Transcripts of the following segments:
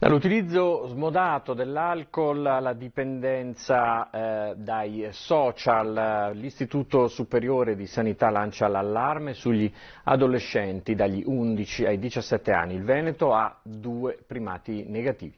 Dall'utilizzo smodato dell'alcol alla dipendenza eh, dai social, l'Istituto Superiore di Sanità lancia l'allarme sugli adolescenti dagli 11 ai 17 anni. Il Veneto ha due primati negativi.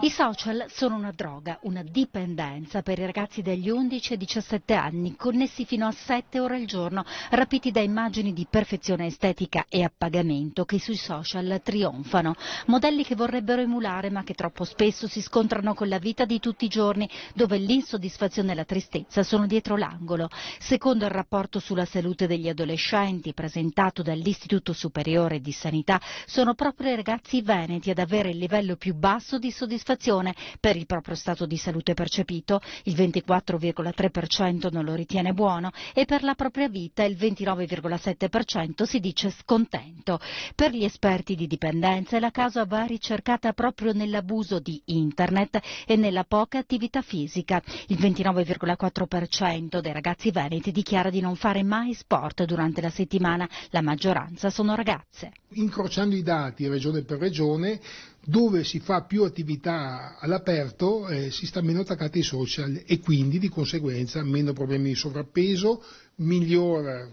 I social sono una droga, una dipendenza per i ragazzi dagli 11 ai 17 anni, connessi fino a 7 ore al giorno, rapiti da immagini di perfezione estetica e appagamento che sui social trionfano. Modelli che vorrebbero emulare ma che troppo spesso si scontrano con la vita di tutti i giorni, dove l'insoddisfazione e la tristezza sono dietro l'angolo. Secondo il rapporto sulla salute degli adolescenti presentato dall'Istituto Superiore di Sanità, sono proprio i ragazzi veneti ad avere il livello più basso di soddisfazione soddisfazione per il proprio stato di salute percepito, il 24,3% non lo ritiene buono e per la propria vita il 29,7% si dice scontento. Per gli esperti di dipendenza la causa va ricercata proprio nell'abuso di internet e nella poca attività fisica. Il 29,4% dei ragazzi veneti dichiara di non fare mai sport durante la settimana, la maggioranza sono ragazze incrociando i dati regione per regione, dove si fa più attività all'aperto eh, si sta meno attaccati ai social e quindi di conseguenza meno problemi di sovrappeso, miglior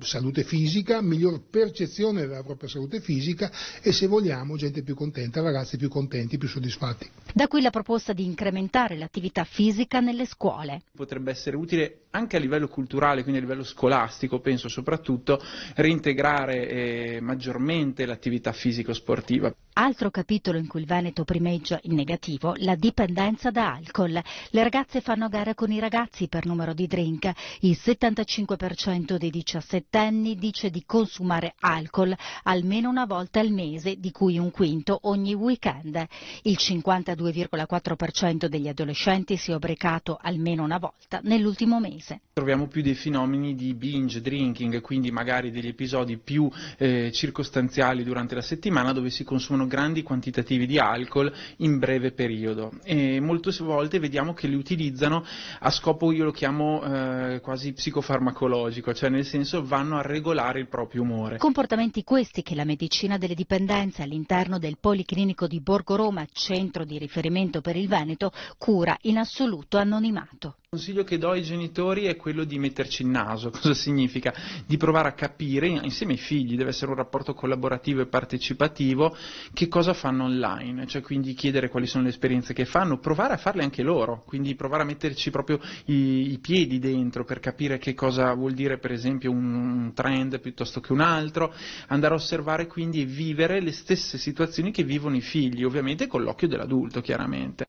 salute fisica, miglior percezione della propria salute fisica e se vogliamo gente più contenta, ragazzi più contenti, più soddisfatti. Da qui la proposta di incrementare l'attività fisica nelle scuole. Potrebbe essere utile anche a livello culturale, quindi a livello scolastico, penso soprattutto, reintegrare eh, maggiormente l'attività fisico-sportiva. Altro capitolo in cui il Veneto primeggia in negativo, la dipendenza da alcol. Le ragazze fanno gara con i ragazzi per numero di drink. Il 75% dei 17 anni dice di consumare alcol almeno una volta al mese, di cui un quinto ogni weekend. Il 52,4% degli adolescenti si è obbricato almeno una volta nell'ultimo mese. Troviamo più dei fenomeni di binge drinking, quindi magari degli episodi più eh, circostanziali durante la settimana dove si consumano assorbono grandi quantitativi di alcol in breve periodo e molte volte vediamo che li utilizzano a scopo, io lo chiamo eh, quasi psicofarmacologico, cioè nel senso vanno a regolare il proprio umore. Comportamenti questi che la medicina delle dipendenze all'interno del Policlinico di Borgo Roma, centro di riferimento per il Veneto, cura in assoluto anonimato. Il consiglio che do ai genitori è quello di metterci il naso, cosa significa? Di provare a capire insieme ai figli, deve essere un rapporto collaborativo e partecipativo, che cosa fanno online, cioè quindi chiedere quali sono le esperienze che fanno, provare a farle anche loro, quindi provare a metterci proprio i, i piedi dentro per capire che cosa vuol dire per esempio un, un trend piuttosto che un altro, andare a osservare quindi e vivere le stesse situazioni che vivono i figli, ovviamente con l'occhio dell'adulto chiaramente.